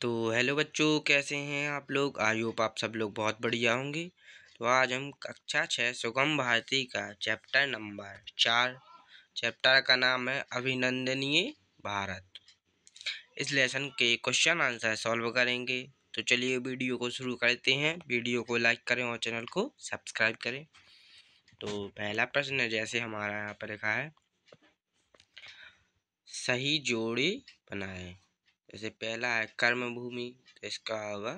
तो हेलो बच्चों कैसे हैं आप लोग आई होप आप सब लोग बहुत बढ़िया होंगे तो आज हम कक्षा छः सुगम भारती का चैप्टर नंबर चार चैप्टर का नाम है अभिनंदनीय भारत इस लेसन के क्वेश्चन आंसर सॉल्व करेंगे तो चलिए वीडियो को शुरू करते हैं वीडियो को लाइक करें और चैनल को सब्सक्राइब करें तो पहला प्रश्न है जैसे हमारा यहाँ पर लिखा है सही जोड़ी बनाएं जैसे पहला है भूमि तो इसका होगा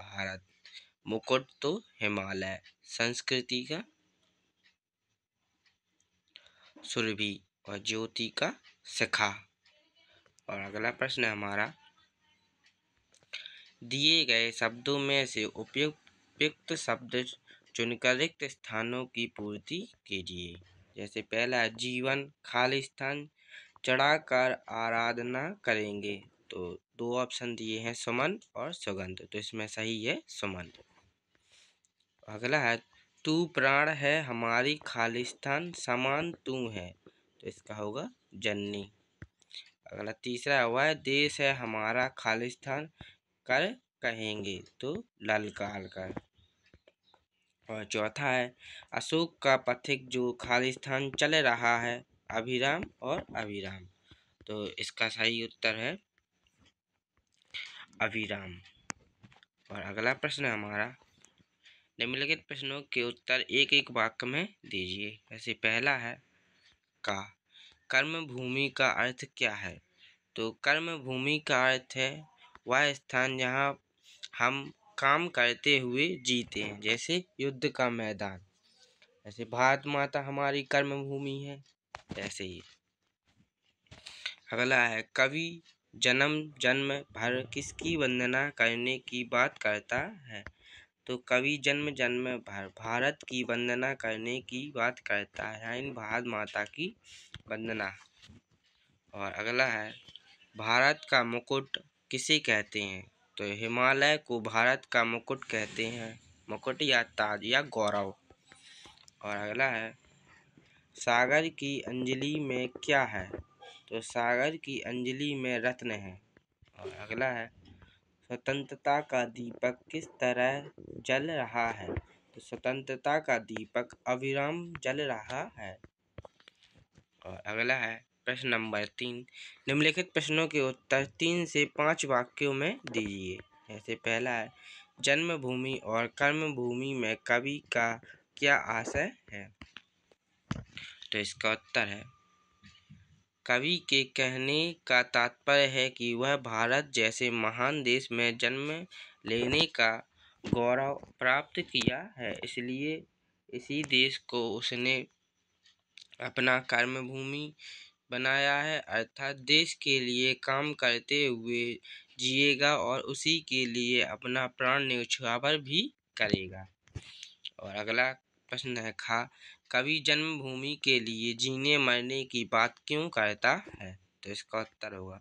भारत मुकुट तो हिमालय संस्कृति का सुरभि और ज्योति का शिखा और अगला प्रश्न हमारा दिए गए शब्दों में से उपयुक्त शब्द चुनकर रिक्त स्थानों की पूर्ति कीजिए जैसे पहला जीवन खाली स्थान चढ़ाकर आराधना करेंगे तो दो ऑप्शन दिए हैं समान और सौगंध तो इसमें सही है समान अगला है तू प्राण है हमारी खालिस्तान समान तू है तो इसका होगा जन्नी अगला तीसरा हुआ है देश है हमारा खालिस्तान कर कहेंगे तो ललकार कर और चौथा है अशोक का पथिक जो खालिस्तान चल रहा है अभिराम और अभिराम तो इसका सही उत्तर है अभिराम और अगला प्रश्न हमारा निम्नलिखित प्रश्नों के उत्तर एक एक वाक्य में दीजिए वैसे पहला है का कर्म भूमि का अर्थ क्या है तो कर्म भूमि का अर्थ है वह स्थान जहाँ हम काम करते हुए जीते हैं जैसे युद्ध का मैदान जैसे भारत माता हमारी कर्म भूमि है ऐसे ही अगला है कवि जन्म जन्म भर किसकी वंदना करने की बात करता है तो कवि जन्म जन्म भर भारत की वंदना करने की बात करता है इन भारत माता की वंदना और अगला है भारत का मुकुट किसे कहते हैं तो हिमालय को भारत का मुकुट कहते हैं मुकुट या ताज या गौरव और अगला है सागर की अंजलि में क्या है तो सागर की अंजलि में रत्न है और अगला है स्वतंत्रता का दीपक किस तरह जल रहा है तो स्वतंत्रता का दीपक अविराम जल रहा है और अगला है प्रश्न नंबर तीन निम्नलिखित प्रश्नों के उत्तर तीन से पाँच वाक्यों में दीजिए जैसे पहला है जन्मभूमि और कर्म भूमि में कवि का क्या आशय है तो इसका उत्तर है कवि के कहने का तात्पर्य है कि वह भारत जैसे महान देश में जन्म लेने का गौरव प्राप्त किया है इसलिए इसी देश को उसने अपना कर्मभूमि बनाया है अर्थात देश के लिए काम करते हुए जिएगा और उसी के लिए अपना प्राण न्यौछावर भी करेगा और अगला खा कवि जन्मभूमि के लिए जीने मरने की बात क्यों करता है तो इसका उत्तर होगा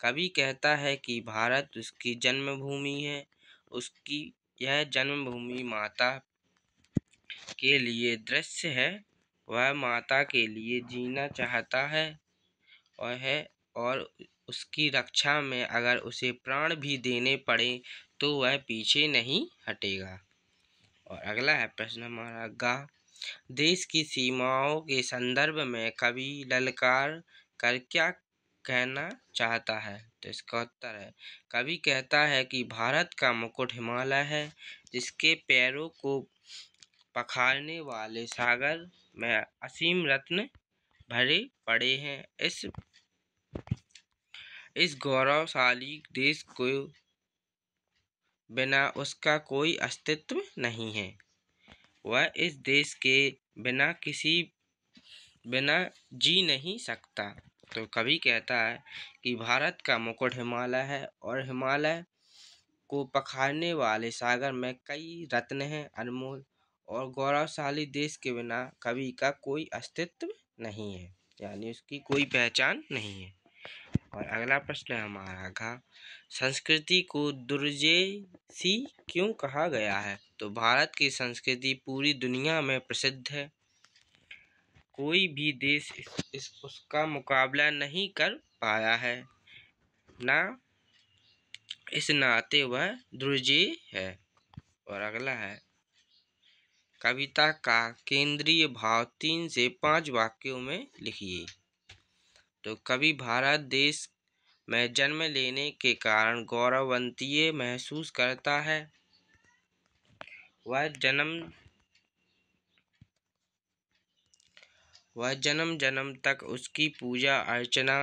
कवि कहता है कि भारत उसकी जन्मभूमि है उसकी यह जन्मभूमि माता के लिए दृश्य है वह माता के लिए जीना चाहता है और है और उसकी रक्षा में अगर उसे प्राण भी देने पड़े तो वह पीछे नहीं हटेगा और अगला है प्रश्न हमारा गा देश की सीमाओं के संदर्भ में कवि ललकार कर क्या कहना चाहता है तो इसका उत्तर है कवि कहता है कि भारत का मुकुट हिमालय है जिसके पैरों को पखारने वाले सागर में असीम रत्न भरे पड़े हैं इस इस गौरवशाली देश को बिना उसका कोई अस्तित्व नहीं है वह इस देश के बिना किसी बिना जी नहीं सकता तो कभी कहता है कि भारत का मुकुट हिमालय है और हिमालय को पखारने वाले सागर में कई रत्न हैं अनमोल और गौरवशाली देश के बिना कवि का कोई अस्तित्व नहीं है यानी उसकी कोई पहचान नहीं है और अगला प्रश्न है हमारा घा संस्कृति को सी क्यों कहा गया है तो भारत की संस्कृति पूरी दुनिया में प्रसिद्ध है कोई भी देश इस, इस उसका मुकाबला नहीं कर पाया है ना इस नाते वह दुर्जे है और अगला है कविता का केंद्रीय भाव तीन से पांच वाक्यों में लिखिए तो कभी भारत देश में जन्म लेने के कारण गौरवंतीय महसूस करता है वह जन्म वह जन्म जन्म तक उसकी पूजा अर्चना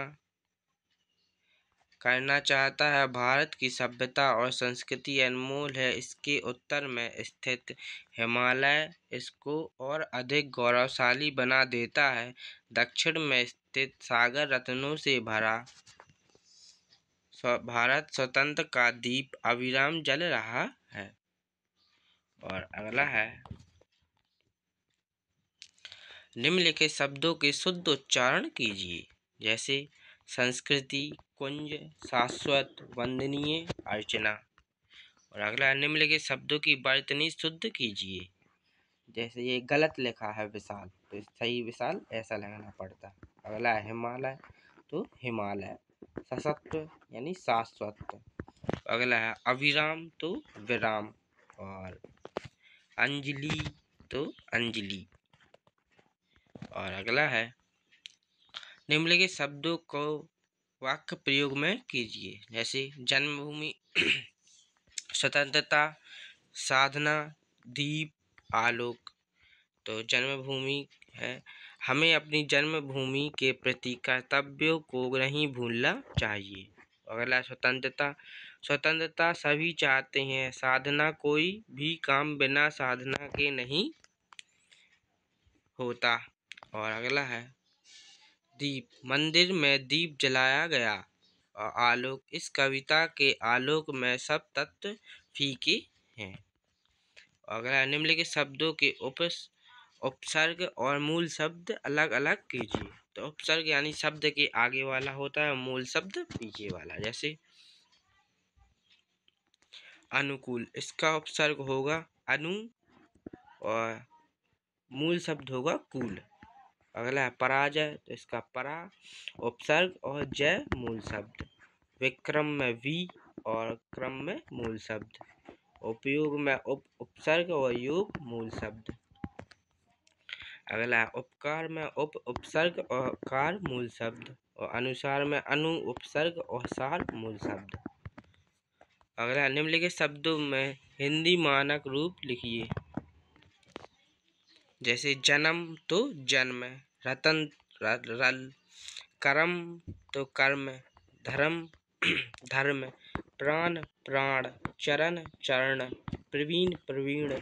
करना चाहता है भारत की सभ्यता और संस्कृति अनमोल है इसके उत्तर में स्थित हिमालय इसको और अधिक गौरवशाली बना देता है दक्षिण में स्थित सागर रत्नों से भरा भारत स्वतंत्र का दीप अविराम जल रहा है और अगला है निम्नलिखित शब्दों के शुद्ध उच्चारण कीजिए जैसे संस्कृति कुंज शाश्वत वंदनीय अर्चना और अगला निम्नलिखित शब्दों की बर्तनी शुद्ध कीजिए जैसे ये गलत लिखा है विशाल तो सही विशाल ऐसा लगाना पड़ता अगला है हिमालय तो हिमालय सशक्त यानी शाश्वत अगला है अविराम तो विराम और अंजलि तो अंजलि और अगला है निम्नलिखित शब्दों को वाक्य प्रयोग में कीजिए जैसे जन्मभूमि स्वतंत्रता साधना दीप आलोक तो जन्मभूमि है हमें अपनी जन्मभूमि के प्रति कर्तव्यों को नहीं भूलना चाहिए अगला स्वतंत्रता स्वतंत्रता सभी चाहते हैं साधना कोई भी काम बिना साधना के नहीं होता और अगला है दीप मंदिर में दीप जलाया गया और आलोक इस कविता के आलोक में सब तत्व फीके हैं अगला निम्नलिखित शब्दों के उप उपसर्ग और मूल शब्द अलग अलग कीजिए तो उपसर्ग यानी शब्द के आगे वाला होता है मूल शब्द पीछे वाला जैसे अनुकूल इसका उपसर्ग होगा अनु और मूल शब्द होगा कूल अगला है पराजय तो इसका परा उपसर्ग और जय मूल शब्द विक्रम में वी और क्रम में मूल शब्द उपयोग में उप उपसर्ग और योग मूल शब्द अगला है उपकार में उप उपसर्ग और कार मूल शब्द और अनुसार में अनु उपसर्ग और सार मूल शब्द अगला निम्नलिखित शब्दों में हिंदी मानक रूप लिखिए जैसे जन्म तो जन्म रतन रल कर्म तो कर्म धर्म धर्म प्राण प्राण चरण चरण प्रवीण प्रवीण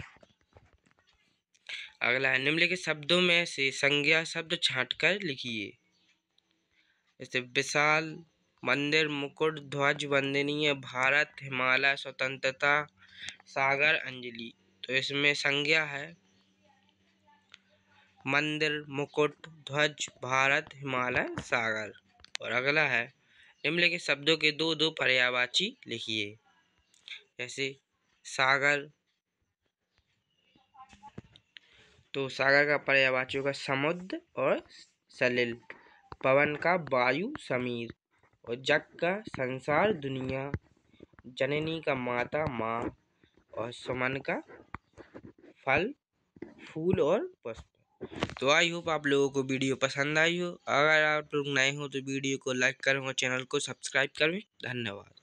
अगला है निम्नलिखित शब्दों में से संज्ञा शब्द छांटकर लिखिए जैसे विशाल मंदिर मुकुट ध्वज वंदनीय भारत हिमालय स्वतंत्रता सागर अंजलि तो इसमें संज्ञा है मंदिर मुकुट ध्वज भारत हिमालय सागर और अगला है निम्नलिखित शब्दों के दो दो पर्यावाची लिखिए जैसे सागर तो सागर का पर्यावाची होगा समुद्र और सलिल पवन का वायु समीर और जग का संसार दुनिया जननी का माता माँ और सुमन का फल फूल और पुष्प तो आई होप आप लोगों को वीडियो पसंद आई हो अगर आप लोग नए हो तो वीडियो को लाइक करें और चैनल को सब्सक्राइब करें धन्यवाद